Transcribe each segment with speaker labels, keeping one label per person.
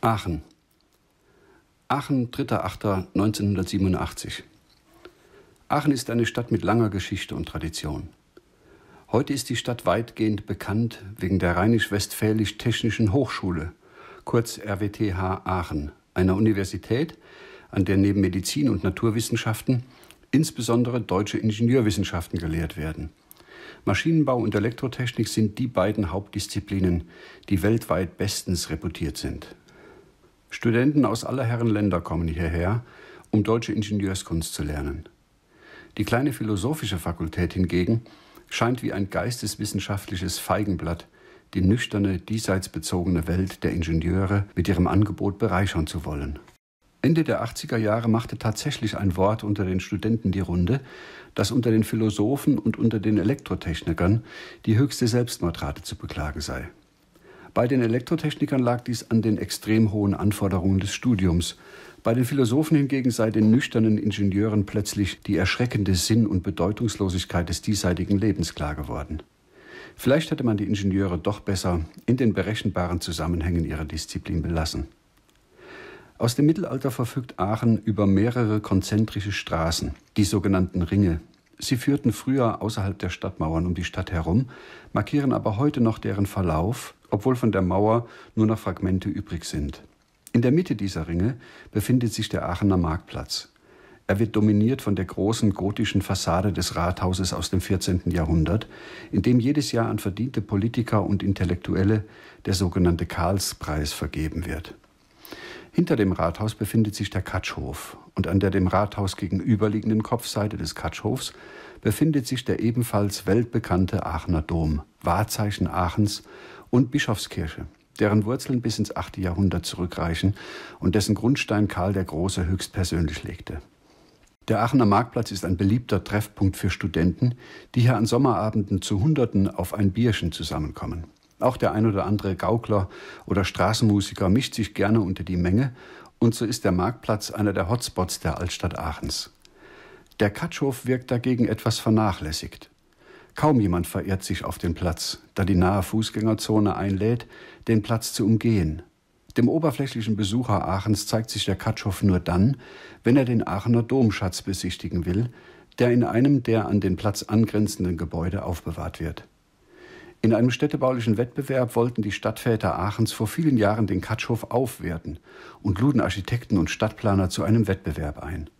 Speaker 1: Aachen. Aachen, 3.8.1987. Aachen ist eine Stadt mit langer Geschichte und Tradition. Heute ist die Stadt weitgehend bekannt wegen der Rheinisch-Westfälisch-Technischen Hochschule, kurz RWTH Aachen, einer Universität, an der neben Medizin und Naturwissenschaften insbesondere deutsche Ingenieurwissenschaften gelehrt werden. Maschinenbau und Elektrotechnik sind die beiden Hauptdisziplinen, die weltweit bestens reputiert sind. Studenten aus aller Herren Länder kommen hierher, um deutsche Ingenieurskunst zu lernen. Die kleine philosophische Fakultät hingegen scheint wie ein geisteswissenschaftliches Feigenblatt die nüchterne, diesseits bezogene Welt der Ingenieure mit ihrem Angebot bereichern zu wollen. Ende der 80er Jahre machte tatsächlich ein Wort unter den Studenten die Runde, dass unter den Philosophen und unter den Elektrotechnikern die höchste Selbstmordrate zu beklagen sei. Bei den Elektrotechnikern lag dies an den extrem hohen Anforderungen des Studiums. Bei den Philosophen hingegen sei den nüchternen Ingenieuren plötzlich die erschreckende Sinn- und Bedeutungslosigkeit des diesseitigen Lebens klar geworden. Vielleicht hätte man die Ingenieure doch besser in den berechenbaren Zusammenhängen ihrer Disziplin belassen. Aus dem Mittelalter verfügt Aachen über mehrere konzentrische Straßen, die sogenannten Ringe, Sie führten früher außerhalb der Stadtmauern um die Stadt herum, markieren aber heute noch deren Verlauf, obwohl von der Mauer nur noch Fragmente übrig sind. In der Mitte dieser Ringe befindet sich der Aachener Marktplatz. Er wird dominiert von der großen gotischen Fassade des Rathauses aus dem 14. Jahrhundert, in dem jedes Jahr an verdiente Politiker und Intellektuelle der sogenannte Karlspreis vergeben wird. Hinter dem Rathaus befindet sich der Katschhof und an der dem Rathaus gegenüberliegenden Kopfseite des Katschhofs befindet sich der ebenfalls weltbekannte Aachener Dom, Wahrzeichen Aachens und Bischofskirche, deren Wurzeln bis ins 8. Jahrhundert zurückreichen und dessen Grundstein Karl der Große höchstpersönlich legte. Der Aachener Marktplatz ist ein beliebter Treffpunkt für Studenten, die hier an Sommerabenden zu Hunderten auf ein Bierchen zusammenkommen. Auch der ein oder andere Gaukler oder Straßenmusiker mischt sich gerne unter die Menge und so ist der Marktplatz einer der Hotspots der Altstadt Aachens. Der Katschhof wirkt dagegen etwas vernachlässigt. Kaum jemand verehrt sich auf den Platz, da die nahe Fußgängerzone einlädt, den Platz zu umgehen. Dem oberflächlichen Besucher Aachens zeigt sich der Katschhof nur dann, wenn er den Aachener Domschatz besichtigen will, der in einem der an den Platz angrenzenden Gebäude aufbewahrt wird. In einem städtebaulichen Wettbewerb wollten die Stadtväter Aachens vor vielen Jahren den Katschhof aufwerten und luden Architekten und Stadtplaner zu einem Wettbewerb ein.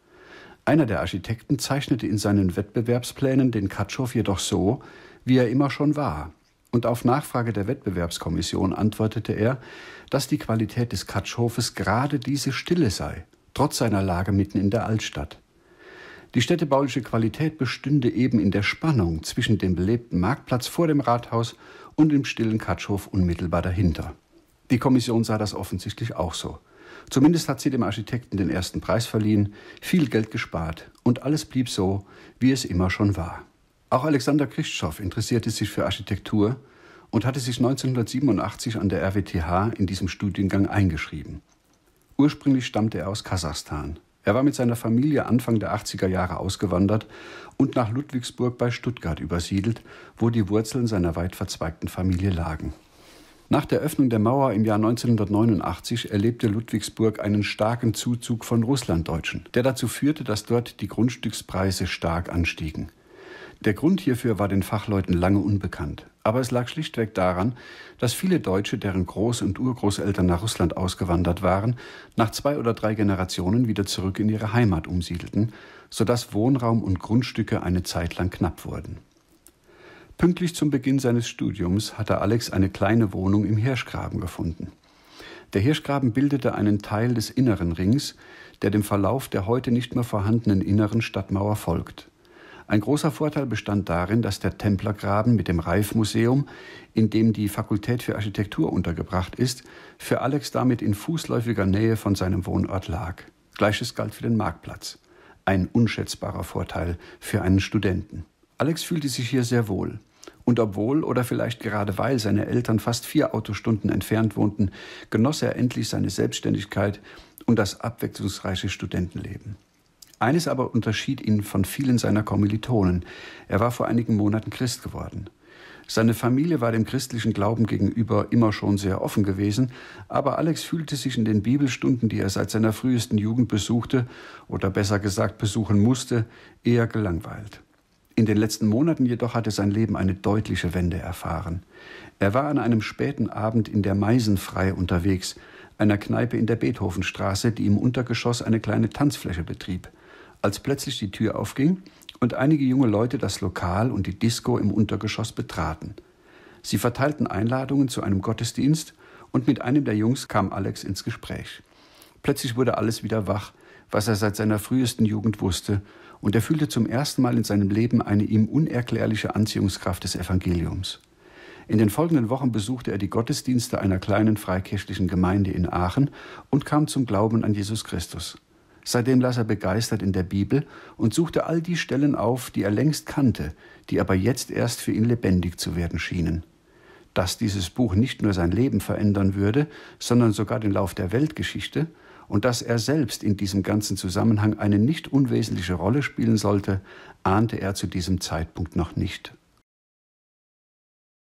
Speaker 1: Einer der Architekten zeichnete in seinen Wettbewerbsplänen den Katschhof jedoch so, wie er immer schon war. Und auf Nachfrage der Wettbewerbskommission antwortete er, dass die Qualität des Katschhofes gerade diese Stille sei, trotz seiner Lage mitten in der Altstadt. Die städtebauliche Qualität bestünde eben in der Spannung zwischen dem belebten Marktplatz vor dem Rathaus und dem stillen Katschhof unmittelbar dahinter. Die Kommission sah das offensichtlich auch so. Zumindest hat sie dem Architekten den ersten Preis verliehen, viel Geld gespart und alles blieb so, wie es immer schon war. Auch Alexander Krischtschov interessierte sich für Architektur und hatte sich 1987 an der RWTH in diesem Studiengang eingeschrieben. Ursprünglich stammte er aus Kasachstan. Er war mit seiner Familie Anfang der 80er Jahre ausgewandert und nach Ludwigsburg bei Stuttgart übersiedelt, wo die Wurzeln seiner weit verzweigten Familie lagen. Nach der Öffnung der Mauer im Jahr 1989 erlebte Ludwigsburg einen starken Zuzug von Russlanddeutschen, der dazu führte, dass dort die Grundstückspreise stark anstiegen. Der Grund hierfür war den Fachleuten lange unbekannt. Aber es lag schlichtweg daran, dass viele Deutsche, deren Groß- und Urgroßeltern nach Russland ausgewandert waren, nach zwei oder drei Generationen wieder zurück in ihre Heimat umsiedelten, sodass Wohnraum und Grundstücke eine Zeit lang knapp wurden. Pünktlich zum Beginn seines Studiums hatte Alex eine kleine Wohnung im Hirschgraben gefunden. Der Hirschgraben bildete einen Teil des inneren Rings, der dem Verlauf der heute nicht mehr vorhandenen inneren Stadtmauer folgt. Ein großer Vorteil bestand darin, dass der Templergraben mit dem Reifmuseum, in dem die Fakultät für Architektur untergebracht ist, für Alex damit in fußläufiger Nähe von seinem Wohnort lag. Gleiches galt für den Marktplatz. Ein unschätzbarer Vorteil für einen Studenten. Alex fühlte sich hier sehr wohl. Und obwohl oder vielleicht gerade weil seine Eltern fast vier Autostunden entfernt wohnten, genoss er endlich seine Selbstständigkeit und das abwechslungsreiche Studentenleben. Eines aber unterschied ihn von vielen seiner Kommilitonen. Er war vor einigen Monaten Christ geworden. Seine Familie war dem christlichen Glauben gegenüber immer schon sehr offen gewesen, aber Alex fühlte sich in den Bibelstunden, die er seit seiner frühesten Jugend besuchte, oder besser gesagt besuchen musste, eher gelangweilt. In den letzten Monaten jedoch hatte sein Leben eine deutliche Wende erfahren. Er war an einem späten Abend in der Meisenfrei unterwegs, einer Kneipe in der Beethovenstraße, die im Untergeschoss eine kleine Tanzfläche betrieb als plötzlich die Tür aufging und einige junge Leute das Lokal und die Disco im Untergeschoss betraten. Sie verteilten Einladungen zu einem Gottesdienst und mit einem der Jungs kam Alex ins Gespräch. Plötzlich wurde alles wieder wach, was er seit seiner frühesten Jugend wusste, und er fühlte zum ersten Mal in seinem Leben eine ihm unerklärliche Anziehungskraft des Evangeliums. In den folgenden Wochen besuchte er die Gottesdienste einer kleinen freikirchlichen Gemeinde in Aachen und kam zum Glauben an Jesus Christus. Seitdem las er begeistert in der Bibel und suchte all die Stellen auf, die er längst kannte, die aber jetzt erst für ihn lebendig zu werden schienen. Dass dieses Buch nicht nur sein Leben verändern würde, sondern sogar den Lauf der Weltgeschichte und dass er selbst in diesem ganzen Zusammenhang eine nicht unwesentliche Rolle spielen sollte, ahnte er zu diesem Zeitpunkt noch nicht.